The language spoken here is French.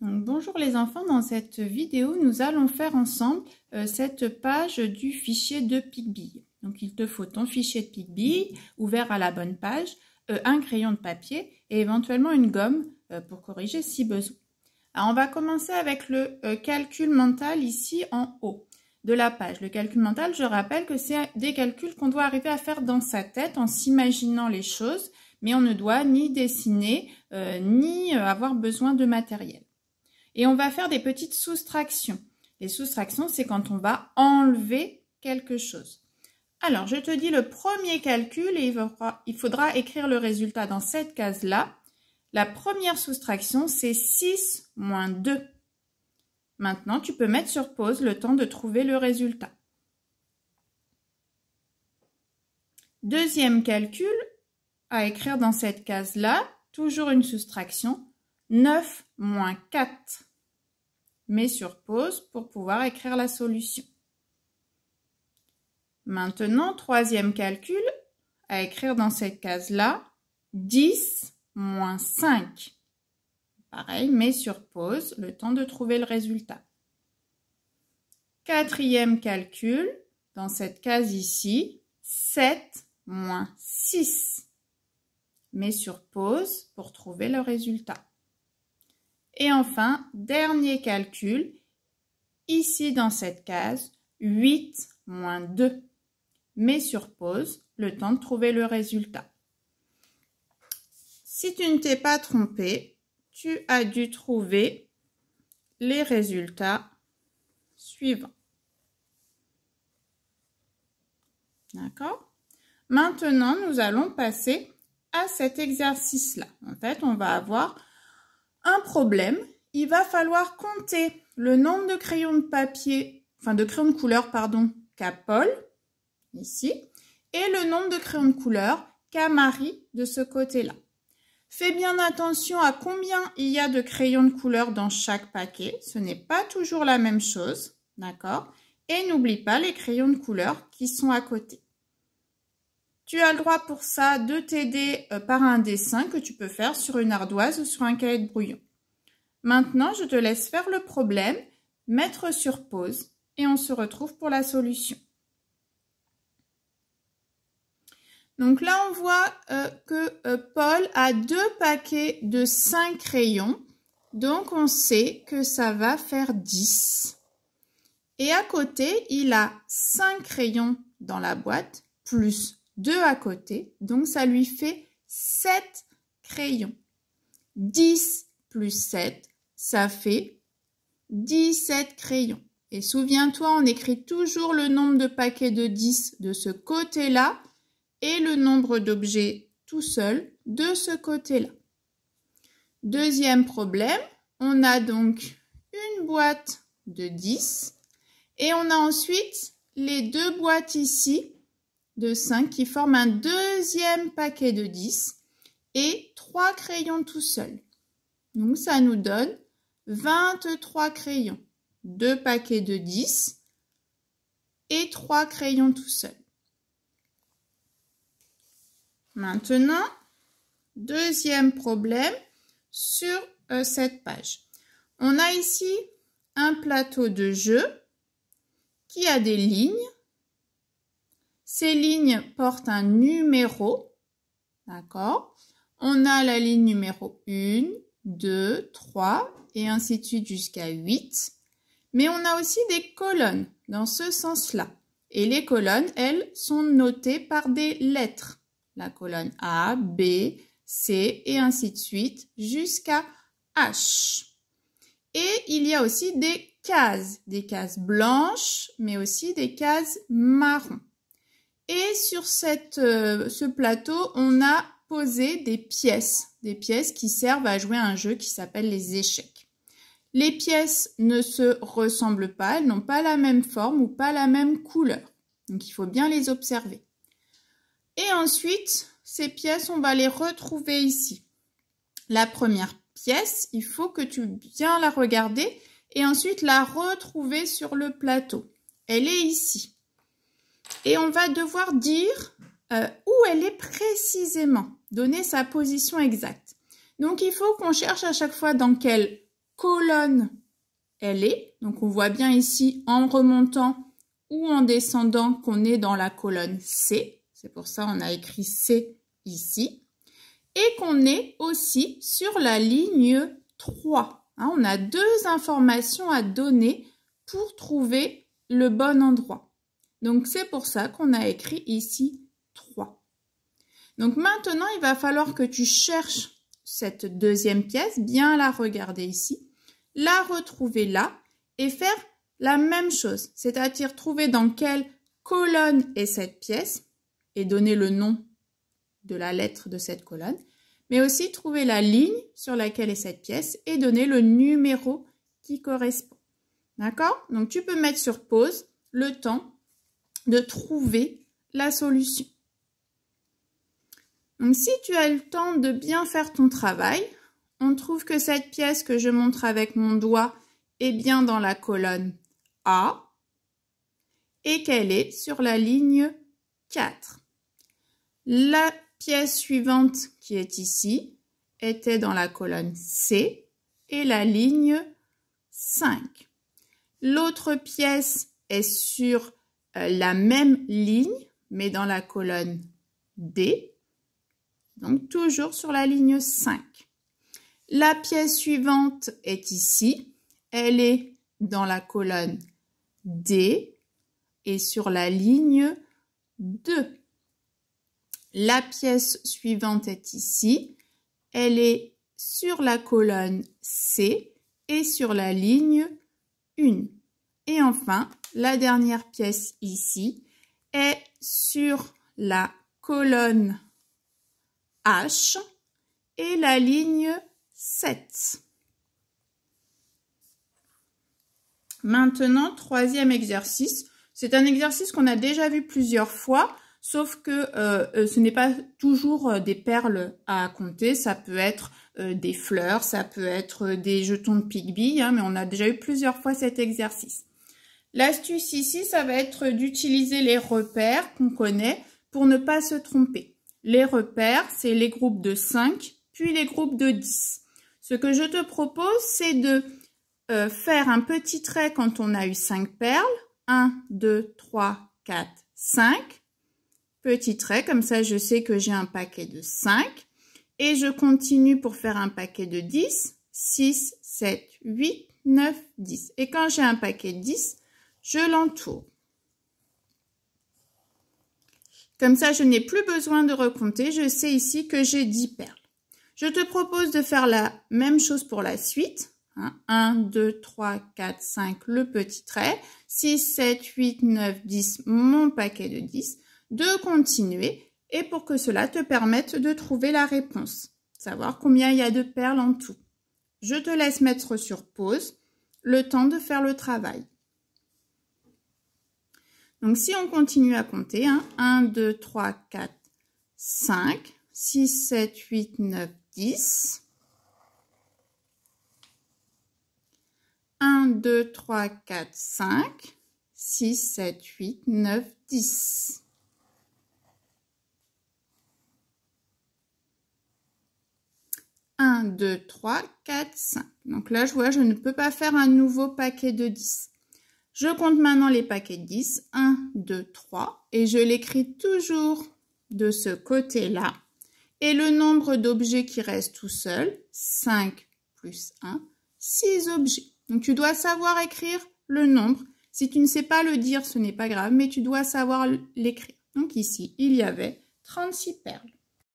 bonjour les enfants, dans cette vidéo, nous allons faire ensemble euh, cette page du fichier de PicBee. Donc il te faut ton fichier de PicBee, ouvert à la bonne page, euh, un crayon de papier et éventuellement une gomme euh, pour corriger si besoin. Alors on va commencer avec le calcul mental ici en haut de la page. Le calcul mental, je rappelle que c'est des calculs qu'on doit arriver à faire dans sa tête en s'imaginant les choses, mais on ne doit ni dessiner, ni avoir besoin de matériel. Et on va faire des petites soustractions. Les soustractions, c'est quand on va enlever quelque chose. Alors, je te dis le premier calcul et il faudra, écrire le résultat dans cette case-là. La première soustraction, c'est 6 moins 2. Maintenant, tu peux mettre sur pause le temps de trouver le résultat. Deuxième calcul à écrire dans cette case-là, toujours une soustraction, 9 moins 4 mets sur pause pour pouvoir écrire la solution. Maintenant, troisième calcul, à écrire dans cette case-là, 10 moins 5. Pareil, mets sur pause le temps de trouver le résultat. Quatrième calcul, dans cette case ici, 7 moins 6. Mets sur pause pour trouver le résultat. Et enfin, dernier calcul, ici dans cette case, 8 moins 2. Mais sur pause, le temps de trouver le résultat. Si tu ne t'es pas trompé, tu as dû trouver les résultats suivants. D'accord Maintenant, nous allons passer à cet exercice-là. En fait, on va avoir un problème, il va falloir compter le nombre de crayons de papier, enfin de crayons de couleur, pardon, qu'a Paul, ici, et le nombre de crayons de couleur qu'a Marie de ce côté-là. Fais bien attention à combien il y a de crayons de couleur dans chaque paquet. Ce n'est pas toujours la même chose, d'accord Et n'oublie pas les crayons de couleur qui sont à côté. Tu as le droit pour ça de t'aider euh, par un dessin que tu peux faire sur une ardoise ou sur un cahier de brouillon. Maintenant, je te laisse faire le problème, mettre sur pause et on se retrouve pour la solution. Donc là, on voit euh, que euh, Paul a deux paquets de 5 crayons. Donc, on sait que ça va faire 10. Et à côté, il a 5 crayons dans la boîte, plus deux à côté, donc ça lui fait 7 crayons. 10 plus 7, ça fait 17 crayons. Et souviens-toi, on écrit toujours le nombre de paquets de 10 de ce côté-là et le nombre d'objets tout seul de ce côté-là. Deuxième problème, on a donc une boîte de 10 et on a ensuite les deux boîtes ici de 5 qui forment un deuxième paquet de 10 et 3 crayons tout seuls. Donc ça nous donne 23 crayons, 2 paquets de 10 et 3 crayons tout seuls. Maintenant, deuxième problème sur euh, cette page. On a ici un plateau de jeu qui a des lignes ces lignes portent un numéro. D'accord On a la ligne numéro 1, 2, 3 et ainsi de suite jusqu'à 8. Mais on a aussi des colonnes dans ce sens-là. Et les colonnes, elles, sont notées par des lettres. La colonne A, B, C et ainsi de suite jusqu'à H. Et il y a aussi des cases, des cases blanches, mais aussi des cases marron. Et sur euh, ce plateau, on a posé des pièces, des pièces qui servent à jouer à un jeu qui s'appelle les échecs. Les pièces ne se ressemblent pas, elles n'ont pas la même forme ou pas la même couleur. Donc il faut bien les observer. Et ensuite, ces pièces, on va les retrouver ici. La première pièce, il faut que tu bien la regarder et ensuite la retrouver sur le plateau. Elle est ici et on va devoir dire euh, où elle est précisément, donner sa position exacte. Donc il faut qu'on cherche à chaque fois dans quelle colonne elle est. Donc on voit bien ici en remontant ou en descendant qu'on est dans la colonne C. C'est pour ça qu'on a écrit C ici. Et qu'on est aussi sur la ligne 3. Hein, on a deux informations à donner pour trouver le bon endroit. Donc c'est pour ça qu'on a écrit ici 3. Donc maintenant, il va falloir que tu cherches cette deuxième pièce, bien la regarder ici, la retrouver là et faire la même chose, c'est-à-dire trouver dans quelle colonne est cette pièce et donner le nom de la lettre de cette colonne, mais aussi trouver la ligne sur laquelle est cette pièce et donner le numéro qui correspond. D'accord Donc tu peux mettre sur pause le temps de trouver la solution. Donc si tu as le temps de bien faire ton travail, on trouve que cette pièce que je montre avec mon doigt est bien dans la colonne A et qu'elle est sur la ligne 4. La pièce suivante qui est ici était dans la colonne C et la ligne 5. L'autre pièce est sur euh, la même ligne, mais dans la colonne D. Donc toujours sur la ligne 5. La pièce suivante est ici. Elle est dans la colonne D et sur la ligne 2. La pièce suivante est ici. Elle est sur la colonne C et sur la ligne 1. Et enfin, la dernière pièce ici, est sur la colonne H et la ligne 7. Maintenant, troisième exercice. C'est un exercice qu'on a déjà vu plusieurs fois, sauf que euh, euh, ce n'est pas toujours euh, des perles à compter. Ça peut être des fleurs, ça peut être des jetons de pique hein, mais on a déjà eu plusieurs fois cet exercice. L'astuce ici, ça va être d'utiliser les repères qu'on connaît pour ne pas se tromper. Les repères, c'est les groupes de 5, puis les groupes de 10. Ce que je te propose, c'est de euh, faire un petit trait quand on a eu 5 perles. 1, 2, 3, 4, 5. Petit trait, comme ça je sais que j'ai un paquet de 5. Et je continue pour faire un paquet de 10. 6, 7, 8, 9, 10. Et quand j'ai un paquet de 10, je l'entoure. Comme ça, je n'ai plus besoin de recompter. Je sais ici que j'ai 10 perles. Je te propose de faire la même chose pour la suite. 1, 2, 3, 4, 5, le petit trait. 6, 7, 8, 9, 10, mon paquet de 10. De continuer et pour que cela te permette de trouver la réponse. Savoir combien il y a de perles en tout. Je te laisse mettre sur pause le temps de faire le travail. Donc si on continue à compter, 1, 2, 3, 4, 5, 6, 7, 8, 9, 10. 1, 2, 3, 4, 5, 6, 7, 8, 9, 10. 1, 2, 3, 4, 5. Donc là, je vois, je ne peux pas faire un nouveau paquet de 10. Je compte maintenant les paquets de 10. 1, 2, 3. Et je l'écris toujours de ce côté-là. Et le nombre d'objets qui restent tout seul, 5 plus 1, 6 objets. Donc tu dois savoir écrire le nombre. Si tu ne sais pas le dire, ce n'est pas grave, mais tu dois savoir l'écrire. Donc ici, il y avait 36 perles.